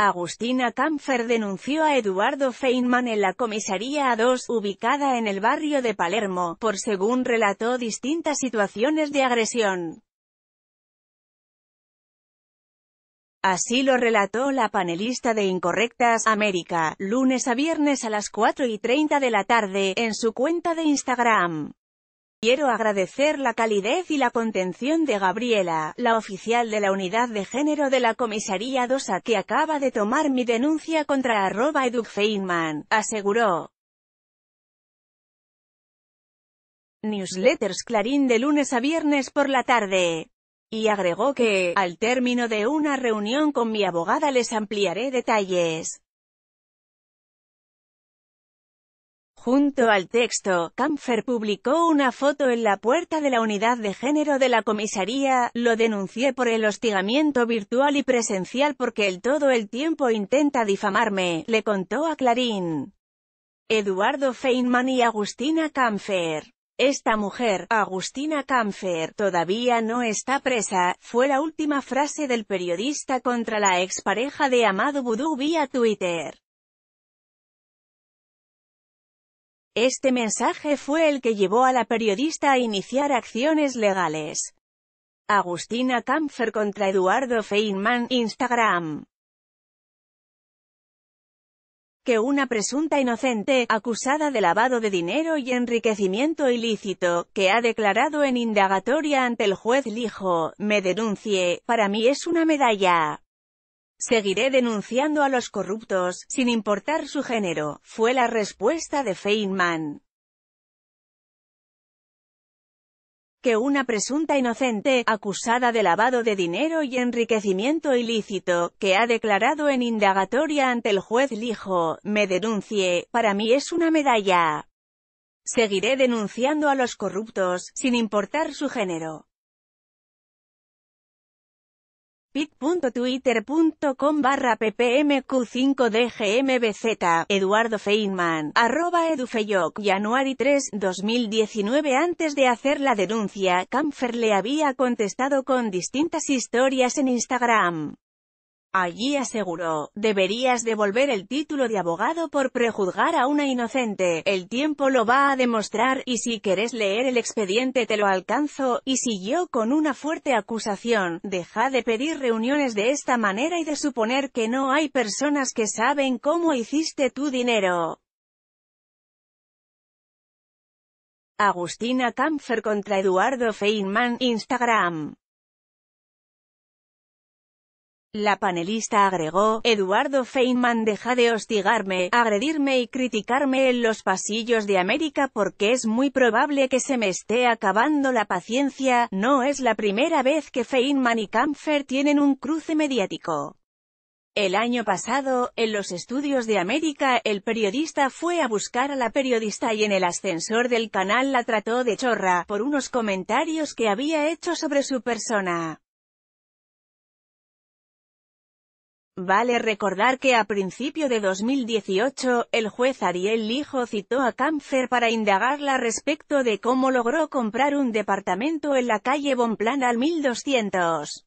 Agustina Kampfer denunció a Eduardo Feynman en la comisaría A2, ubicada en el barrio de Palermo, por según relató distintas situaciones de agresión. Así lo relató la panelista de Incorrectas América, lunes a viernes a las 4 y 30 de la tarde, en su cuenta de Instagram. Quiero agradecer la calidez y la contención de Gabriela, la oficial de la unidad de género de la comisaría Dosa, que acaba de tomar mi denuncia contra arroba Feynman aseguró. Newsletters Clarín de lunes a viernes por la tarde. Y agregó que, al término de una reunión con mi abogada les ampliaré detalles. Junto al texto, Kampfer publicó una foto en la puerta de la unidad de género de la comisaría, lo denuncié por el hostigamiento virtual y presencial porque él todo el tiempo intenta difamarme, le contó a Clarín. Eduardo Feynman y Agustina Kampfer Esta mujer, Agustina Kampfer, todavía no está presa, fue la última frase del periodista contra la expareja de Amado Vudú vía Twitter. Este mensaje fue el que llevó a la periodista a iniciar acciones legales. Agustina Kampfer contra Eduardo Feynman, Instagram. Que una presunta inocente, acusada de lavado de dinero y enriquecimiento ilícito, que ha declarado en indagatoria ante el juez Lijo, me denuncie, para mí es una medalla. Seguiré denunciando a los corruptos, sin importar su género, fue la respuesta de Feynman. que una presunta inocente, acusada de lavado de dinero y enriquecimiento ilícito, que ha declarado en indagatoria ante el juez Lijo, me denuncie, para mí es una medalla. Seguiré denunciando a los corruptos, sin importar su género twitter.com barra ppmq5dgmbz, Eduardo Feynman, arroba Januari 3, 2019 Antes de hacer la denuncia, Camfer le había contestado con distintas historias en Instagram. Allí aseguró, deberías devolver el título de abogado por prejuzgar a una inocente, el tiempo lo va a demostrar, y si querés leer el expediente te lo alcanzo, y siguió con una fuerte acusación, deja de pedir reuniones de esta manera y de suponer que no hay personas que saben cómo hiciste tu dinero. Agustina Kampfer contra Eduardo Feynman, Instagram la panelista agregó, Eduardo Feynman deja de hostigarme, agredirme y criticarme en los pasillos de América porque es muy probable que se me esté acabando la paciencia, no es la primera vez que Feynman y Kampfer tienen un cruce mediático. El año pasado, en los estudios de América, el periodista fue a buscar a la periodista y en el ascensor del canal la trató de chorra, por unos comentarios que había hecho sobre su persona. Vale recordar que a principio de 2018, el juez Ariel Lijo citó a Kampfer para indagarla respecto de cómo logró comprar un departamento en la calle Bonplan al 1200.